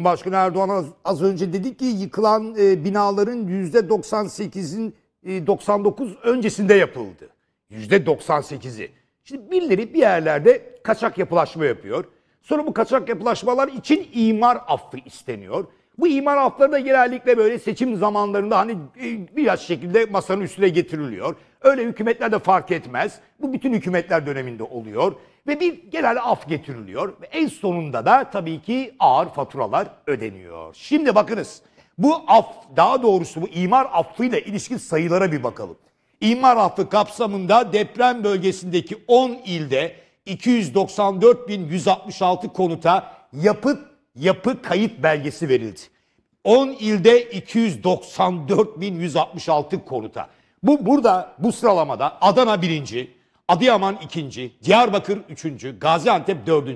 Başkan Erdoğan az, az önce dedi ki yıkılan e, binaların %98'in e, 99 öncesinde yapıldı. Yüzde %98'i. Şimdi birileri bir yerlerde kaçak yapılaşma yapıyor. Sonra bu kaçak yapılaşmalar için imar affı isteniyor. Bu imar affları da genellikle böyle seçim zamanlarında hani e, biraz şekilde masanın üstüne getiriliyor. Öyle hükümetler de fark etmez. Bu bütün hükümetler döneminde oluyor. Ve bir genel af getiriliyor. Ve en sonunda da tabii ki ağır faturalar ödeniyor. Şimdi bakınız bu af daha doğrusu bu imar affıyla ilişkin sayılara bir bakalım. İmar affı kapsamında deprem bölgesindeki 10 ilde 294.166 konuta yapı yapı kayıt belgesi verildi. 10 ilde 294.166 konuta. Bu burada bu sıralamada Adana birinci, Adıyaman 2. Diyarbakır 3. Gaziantep 4.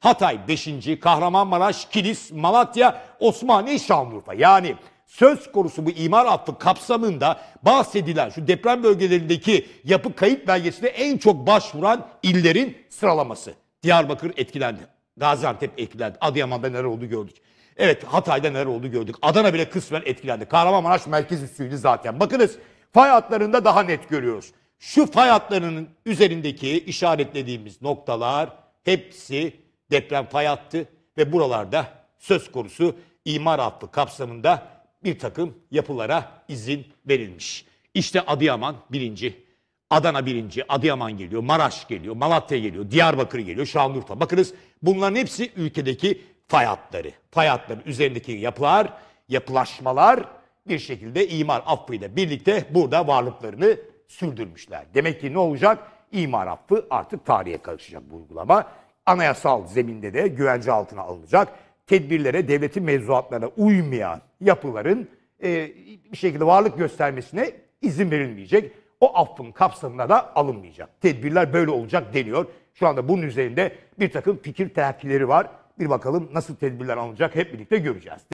Hatay 5. Kahramanmaraş, Kilis, Malatya, Osmaniye, Şanlıurfa. Yani söz konusu bu imar affı kapsamında bahsedilen şu deprem bölgelerindeki yapı kayıp belgesine en çok başvuran illerin sıralaması. Diyarbakır etkilendi. Gaziantep etkilendi. Adıyaman'da neler oldu gördük. Evet Hatay'da neler oldu gördük. Adana bile kısmen etkilendi. Kahramanmaraş merkez üssüydü zaten. Bakınız fay hatlarında daha net görüyoruz. Şu fay hatlarının üzerindeki işaretlediğimiz noktalar hepsi deprem fay hattı ve buralarda söz konusu imar affı kapsamında bir takım yapılara izin verilmiş. İşte Adıyaman birinci, Adana birinci, Adıyaman geliyor, Maraş geliyor, Malatya geliyor, Diyarbakır geliyor, Şanlıurfa. Bakınız bunların hepsi ülkedeki fay hatları. Fay hatları üzerindeki yapılar, yapılaşmalar bir şekilde imar affıyla birlikte burada varlıklarını sürdürmüşler. Demek ki ne olacak? İmar affı artık tarihe karışacak bu uygulama. Anayasal zeminde de güvence altına alınacak. Tedbirlere, devletin mevzuatlarına uymayan yapıların e, bir şekilde varlık göstermesine izin verilmeyecek. O affın kapsamına da alınmayacak. Tedbirler böyle olacak deniyor. Şu anda bunun üzerinde bir takım fikir terkileri var. Bir bakalım nasıl tedbirler alınacak hep birlikte göreceğiz.